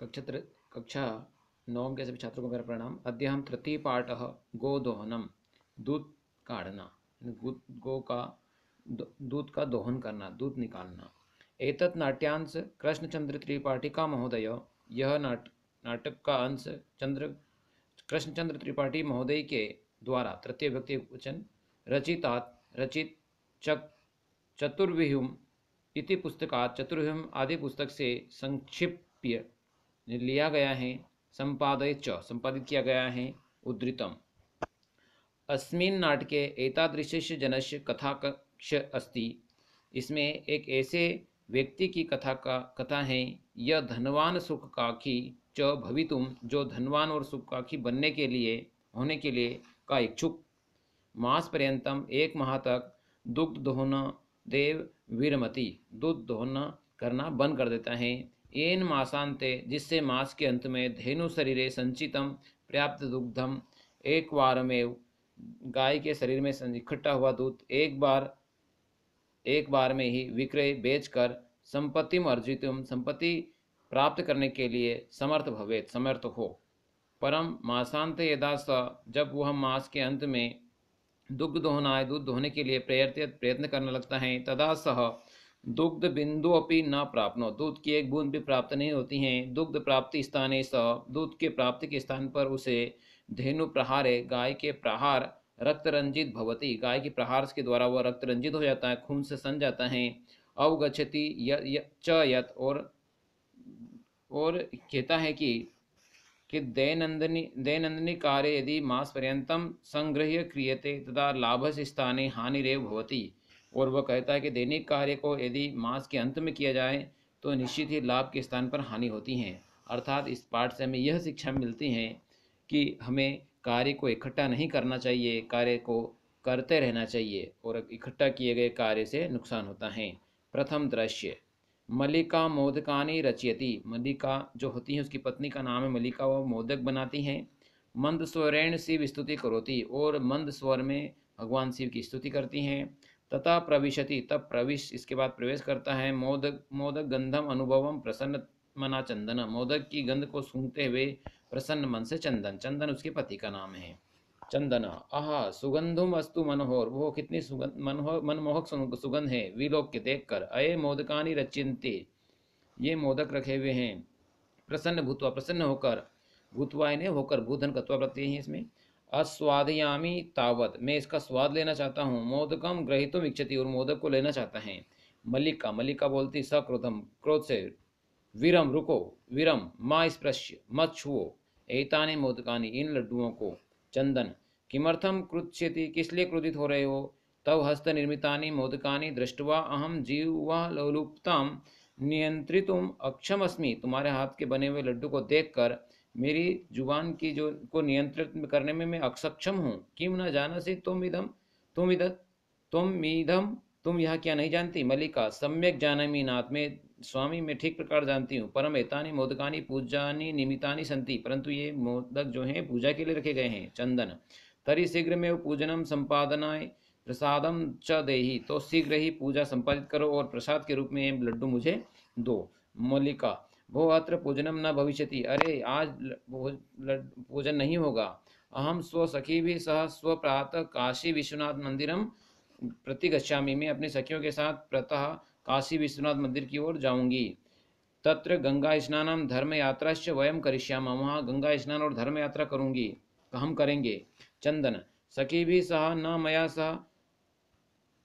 कक्षा त्र कक्षा नवम के सभी छात्रों को मेरा प्रणाम अद्य हम तृतीय पाठ गो दोहनम दूध काढ़ना गो का दूध का दोहन करना दूध निकालना एतत् नाट्यांश कृष्णचंद्र त्रिपाठी का महोदय यह नाट नाटक का अंश चंद्र कृष्णचंद्र त्रिपाठी महोदय के द्वारा तृतीय व्यक्ति वचन रचितात् रचित चक चतुर्व्यूम इति पुस्तकात चतुर्व्यूम आदि पुस्तक से संक्षिप्य लिया गया है संपादित च संपादित किया गया है उद्धृतम अस्मिन नाटके एतादृशस्य जनस्य कक्ष अस्ति इसमें एक ऐसे व्यक्ति की कथा का कथा है यह धनवान सुखकाखी च भवितुम जो धनवान और सुखकाखी बनने के लिए होने के लिए का इच्छुक मास पर्यंतम एक माह तक दुग्ध दोहना देव विरमति दुग्ध दोहना करना बंद कर देता है येन मासांते जिससे मास के अंत में धेनु शरीर संचितम पर्याप्त दुग्धम एक बार में गाय के शरीर में इकट्ठा हुआ दूध एक बार एक बार में ही विक्रय बेचकर संपत्ति अर्जित संपत्ति प्राप्त करने के लिए समर्थ भवे समर्थ हो परम मासांत यदा स जब वह मास के अंत में दुग्ध दोहना दूध दोहने के लिए प्रयत्न प्रयत्न करने लगता है तदा सह दुग्ध बिंदु अपनी न प्राप्नो दूध की एक बूंद भी प्राप्त नहीं होती हैं दुग्ध प्राप्ति स्थान स दूध के प्राप्ति के स्थान पर उसे धेनु प्रहारे गाय के प्रहार रक्त रंजित भवती गाय के प्रहार के द्वारा वह रक्त रंजित हो जाता है खून से सन जाता है अवगछति च यत और और कहता है कि कि दैनंदनी दैनंदनी कार्य यदि मास पर्यंतम संग्रह क्रियते तथा लाभ स्थाने हानिरेव होती और वह कहता है कि दैनिक कार्य को यदि मास के अंत में किया जाए तो निश्चित ही लाभ के स्थान पर हानि होती हैं अर्थात इस पाठ से हमें यह शिक्षा मिलती है कि हमें कार्य को इकट्ठा नहीं करना चाहिए कार्य को करते रहना चाहिए और इकट्ठा किए गए कार्य से नुकसान होता है प्रथम दृश्य मलिका मोदकानी रचयती मलिका जो होती है उसकी पत्नी का नाम है मलिका वह मोदक बनाती हैं मंद स्वरेण शिव स्तुति करोती और मंद स्वर में भगवान शिव की स्तुति करती हैं तथा प्रविशति तब प्रविश इसके बाद प्रवेश करता है मोदक मोदक गंधम अनुभवम प्रसन्न मना चंदन मोदक की गंध को सूंघते हुए प्रसन्न मन से चंदन चंदन उसके पति का नाम है चंदन आह सुगंधुम अस्तु मनोहर वो कितनी सुगंध मनोहर मनमोहक सुगंध है विलोक के देख कर अये मोदकानी रचिंते ये मोदक रखे हुए हैं प्रसन्न भूतवा प्रसन्न होकर भूतवाय ने होकर भूधन कत्वा प्रत्यय है इसमें अस्वादयामी तावत मैं इसका स्वाद लेना चाहता हूँ मोदकम ग्रहितुम इच्छति और मोदक को लेना चाहता है मल्लिका मल्लिका बोलती सक्रोधम क्रोध से विरम रुको विरम मा स्पृश्य मत छुओ एताने मोदकानी इन लड्डुओं को चंदन किमर्थम क्रुद्यति किस लिए क्रोधित हो रहे हो तव हस्त निर्मितानी मोदकानी दृष्टवा अहम जीववा लोलुप्ताम नियंत्रितुम अक्षम अस्मी तुम्हारे हाथ के बने हुए लड्डू को देखकर मेरी जुबान की जो को नियंत्रित करने में मैं असक्षम हूँ किम न जाना से तुम इधम तुम इधम तुम ईधम तुम यह क्या नहीं जानती मलिका सम्यक मी नाथ में स्वामी मैं ठीक प्रकार जानती हूँ परम एतानी मोदकानी पूजानी निमितानी संति परंतु ये मोदक जो हैं पूजा के लिए रखे गए हैं चंदन तरी शीघ्र में वो पूजनम संपादनाय प्रसादम च देही तो शीघ्र ही पूजा संपादित करो और प्रसाद के रूप में लड्डू मुझे दो मलिका भो अत्र पूजनम न भविष्यति अरे आज पूजन नहीं होगा अहम स्व सखी भी सह स्व प्रातः काशी विश्वनाथ मंदिरम प्रति गच्छामी मैं अपने सखियों के साथ प्रतः काशी विश्वनाथ मंदिर की ओर जाऊंगी तत्र गंगा स्नान धर्म यात्रा वयम करिष्याम वहाँ गंगा स्नान और धर्म यात्रा करूंगी हम करेंगे चंदन सखी भी सह न मया सह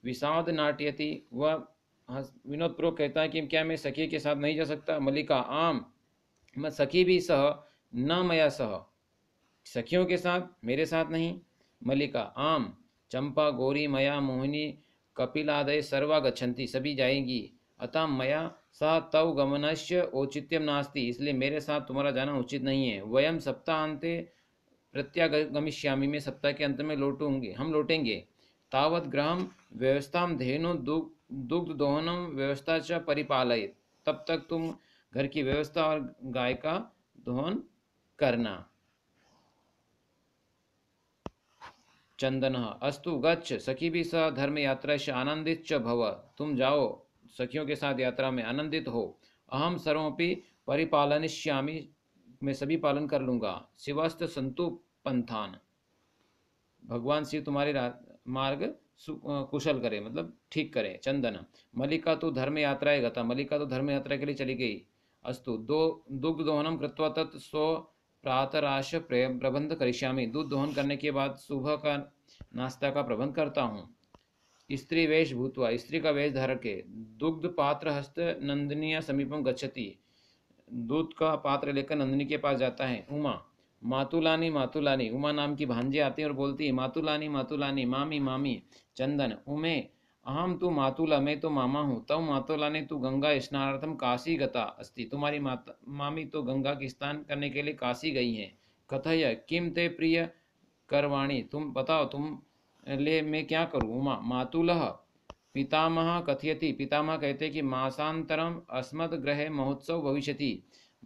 विषाद नाट्यति वह हाँ, विनोद प्रो कहता है कि क्या मैं सखी के साथ नहीं जा सकता मलिका आम मैं सखी भी सह न मया सह सखियों के साथ मेरे साथ नहीं मलिका आम चंपा गौरी मया मोहिनी कपिलादय सर्वा गच्छन्ति सभी जाएंगी अतः मया सह तव गमनस्य औचित्यम नास्ति इसलिए मेरे साथ तुम्हारा जाना उचित नहीं है वयम अंत प्रत्यागमिष्यामी में सप्ताह के अंत में लौटूंगे हम लौटेंगे ग्राम व्यवस्था धेनु दुग्ध दुग्ध दोहनम व्यवस्था च परिपालित तब तक तुम घर की व्यवस्था और गाय का दोहन करना चंदन अस्तु गच्छ सखी भी स धर्म यात्रा से आनंदित च भव तुम जाओ सखियों के साथ यात्रा में आनंदित हो अहम परिपालन श्यामी मैं सभी पालन कर लूंगा शिवस्त संतु पंथान भगवान शिव तुम्हारी मार्ग कुशल करे मतलब ठीक करे चंदन मलिका तो धर्म यात्राएं गता मलिका तो धर्म यात्रा के लिए चली गई अस्तु दो दुग्ध दोहनम कृत्वा तत् सो प्रातराश प्रबंध करिष्यामी दूध दोहन करने के बाद सुबह का नाश्ता का प्रबंध करता हूँ स्त्री वेश भूतवा स्त्री का वेश धारक है दुग्ध पात्र हस्त नंदनीय समीपम गच्छति दूध का पात्र लेकर नंदिनी के पास जाता है उमा मातुलानी मातुलानी उमा नाम की भांजे आती है और बोलती है मातुलानी मातुलानी मामी मामी चंदन उमे अहम तू मातुला मैं तो मामा हूँ तव मातुलानी तू गंगा स्नानार्थम काशी गता अस्ति तुम्हारी माता मामी तो गंगा की स्नान करने के लिए काशी गई हैं कथय किम ते प्रिय करवाणी तुम बताओ तुम ले मैं क्या करूँ उमा मातुलह पितामह कथयति पितामह कहते कि मासांतरम अस्मद ग्रह महोत्सव भविष्यति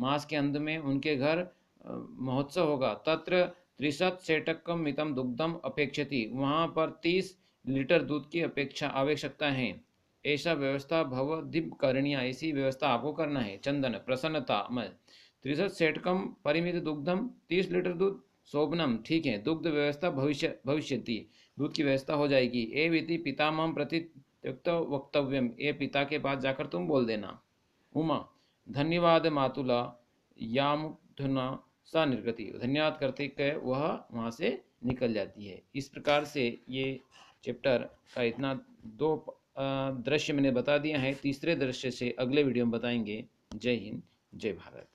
मास के अंत में उनके घर महोत्सव होगा तत्र त्रिशत सेटकम मितम दुग्धम अपेक्षति वहाँ पर तीस लीटर दूध की अपेक्षा आवश्यकता है ऐसा व्यवस्था भवदीप करणिया ऐसी व्यवस्था आपको करना है चंदन प्रसन्नता अमल त्रिशत सेटकम परिमित दुग्धम तीस लीटर दूध शोभनम ठीक है दुग्ध व्यवस्था भविष्य भविष्य दूध की व्यवस्था हो जाएगी ए पिता माम प्रति वक्तव्यम ये पिता के पास जाकर तुम बोल देना उमा धन्यवाद मातुला यामुना सा निर्गति धन्यवाद करते कह वह वहाँ से निकल जाती है इस प्रकार से ये चैप्टर का इतना दो दृश्य मैंने बता दिया है तीसरे दृश्य से अगले वीडियो में बताएंगे जय हिंद जय भारत